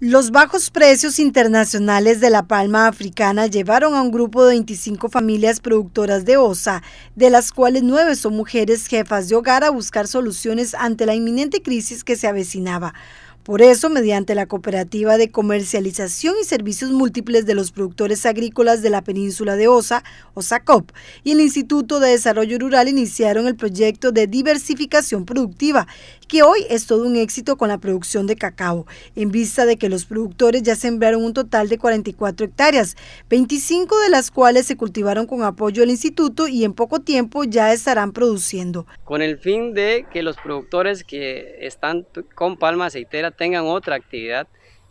Los bajos precios internacionales de la palma africana llevaron a un grupo de 25 familias productoras de osa, de las cuales nueve son mujeres jefas de hogar a buscar soluciones ante la inminente crisis que se avecinaba. Por eso, mediante la Cooperativa de Comercialización y Servicios Múltiples de los Productores Agrícolas de la Península de Osa, OSACOP, y el Instituto de Desarrollo Rural iniciaron el proyecto de diversificación productiva, que hoy es todo un éxito con la producción de cacao, en vista de que los productores ya sembraron un total de 44 hectáreas, 25 de las cuales se cultivaron con apoyo del instituto y en poco tiempo ya estarán produciendo. Con el fin de que los productores que están con palma aceitera tengan otra actividad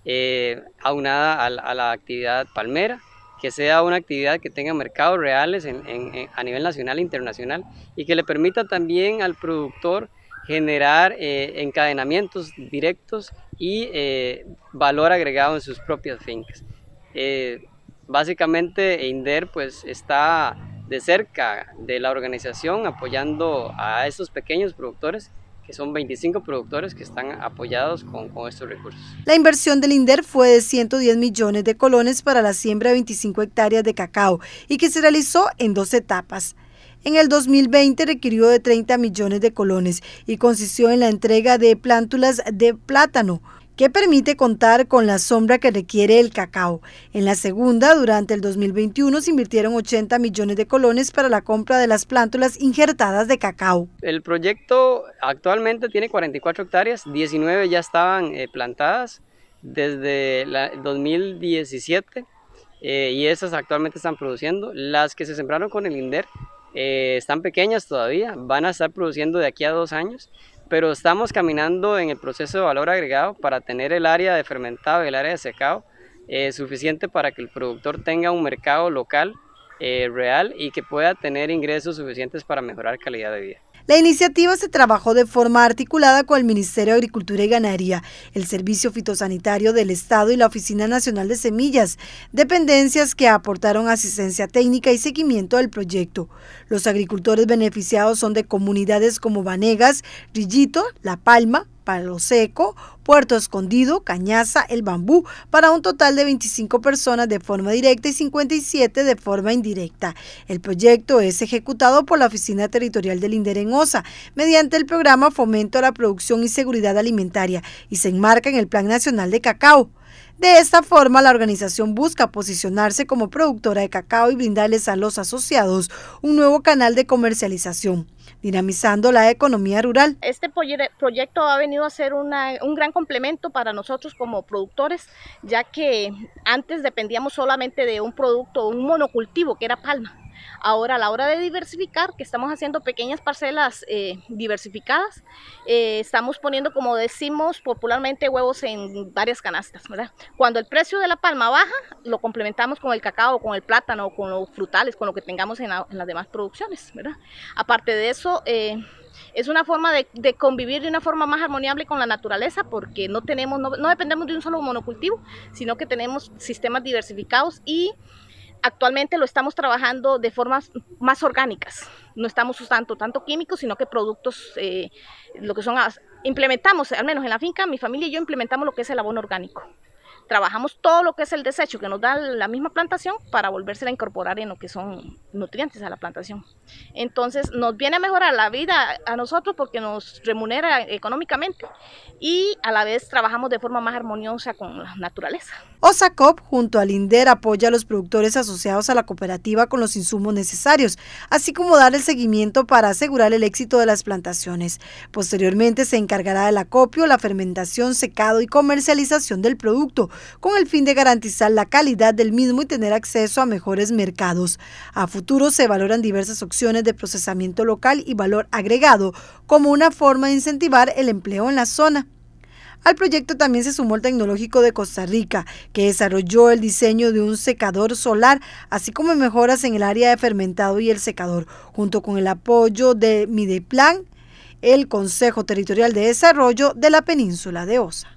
eh, aunada a la, actividad palmera, que sea una actividad que tenga mercados reales a nivel nacional e internacional y que le permita también al productor generar eh, encadenamientos directos y eh, valor agregado en sus propias fincas. básicamente INDER pues está de cerca de la organización apoyando a esos pequeños productores que son 25 productores que están apoyados con, estos recursos. La inversión del INDER fue de 110 millones de colones para la siembra de 25 hectáreas de cacao y que se realizó en dos etapas. En el 2020 requirió de 30 millones de colones y consistió en la entrega de plántulas de plátano, que permite contar con la sombra que requiere el cacao. En la segunda, durante el 2021, se invirtieron 80 millones de colones para la compra de las plántulas injertadas de cacao. El proyecto actualmente tiene 44 hectáreas, 19 ya estaban eh, plantadas desde el 2017 eh, y esas actualmente están produciendo. Las que se sembraron con el INDER eh, están pequeñas todavía, van a estar produciendo de aquí a dos años, pero estamos caminando en el proceso de valor agregado para tener el área de fermentado y el área de secado eh, suficiente para que el productor tenga un mercado local eh, real y que pueda tener ingresos suficientes para mejorar calidad de vida. La iniciativa se trabajó de forma articulada con el Ministerio de Agricultura y Ganadería, el Servicio Fitosanitario del Estado y la Oficina Nacional de Semillas, dependencias que aportaron asistencia técnica y seguimiento del proyecto. Los agricultores beneficiados son de comunidades como Vanegas, Rillito, La Palma, Palo Seco, Puerto Escondido, Cañaza, El Bambú, para un total de 25 personas de forma directa y 57 de forma indirecta. El proyecto es ejecutado por la Oficina Territorial del INDER en OSA, mediante el programa Fomento a la Producción y Seguridad Alimentaria, y se enmarca en el Plan Nacional de Cacao. De esta forma, la organización busca posicionarse como productora de cacao y brindarles a los asociados un nuevo canal de comercialización dinamizando la economía rural. Este proyecto ha venido a ser un gran complemento para nosotros como productores, ya que antes dependíamos solamente de un producto, un monocultivo, que era palma Ahora, a la hora de diversificar, que estamos haciendo pequeñas parcelas eh, diversificadas, eh, estamos poniendo, como decimos popularmente, huevos en varias canastas, ¿verdad? Cuando el precio de la palma baja, lo complementamos con el cacao, con el plátano, con los frutales, con lo que tengamos en, las demás producciones, ¿verdad? Aparte de eso, eh, es una forma de, convivir de una forma más armoniable con la naturaleza porque no tenemos no, dependemos de un solo monocultivo sino que tenemos sistemas diversificados y Actualmente lo estamos trabajando de formas más orgánicas, no estamos usando tanto químicos, sino que productos, eh, lo que son, implementamos, al menos en la finca, mi familia y yo implementamos lo que es el abono orgánico trabajamos todo lo que es el desecho que nos da la misma plantación para volvérsela a incorporar en lo que son nutrientes a la plantación. Entonces nos viene a mejorar la vida a nosotros porque nos remunera económicamente y a la vez trabajamos de forma más armoniosa con la naturaleza. OSACOP junto al INDER apoya a los productores asociados a la cooperativa con los insumos necesarios, así como dar el seguimiento para asegurar el éxito de las plantaciones. Posteriormente se encargará del acopio, la fermentación, secado y comercialización del producto, con el fin de garantizar la calidad del mismo y tener acceso a mejores mercados. A futuro se valoran diversas opciones de procesamiento local y valor agregado como una forma de incentivar el empleo en la zona. Al proyecto también se sumó el Tecnológico de Costa Rica, que desarrolló el diseño de un secador solar, así como mejoras en el área de fermentado y el secador, junto con el apoyo de Mideplan, el Consejo Territorial de Desarrollo de la Península de Osa.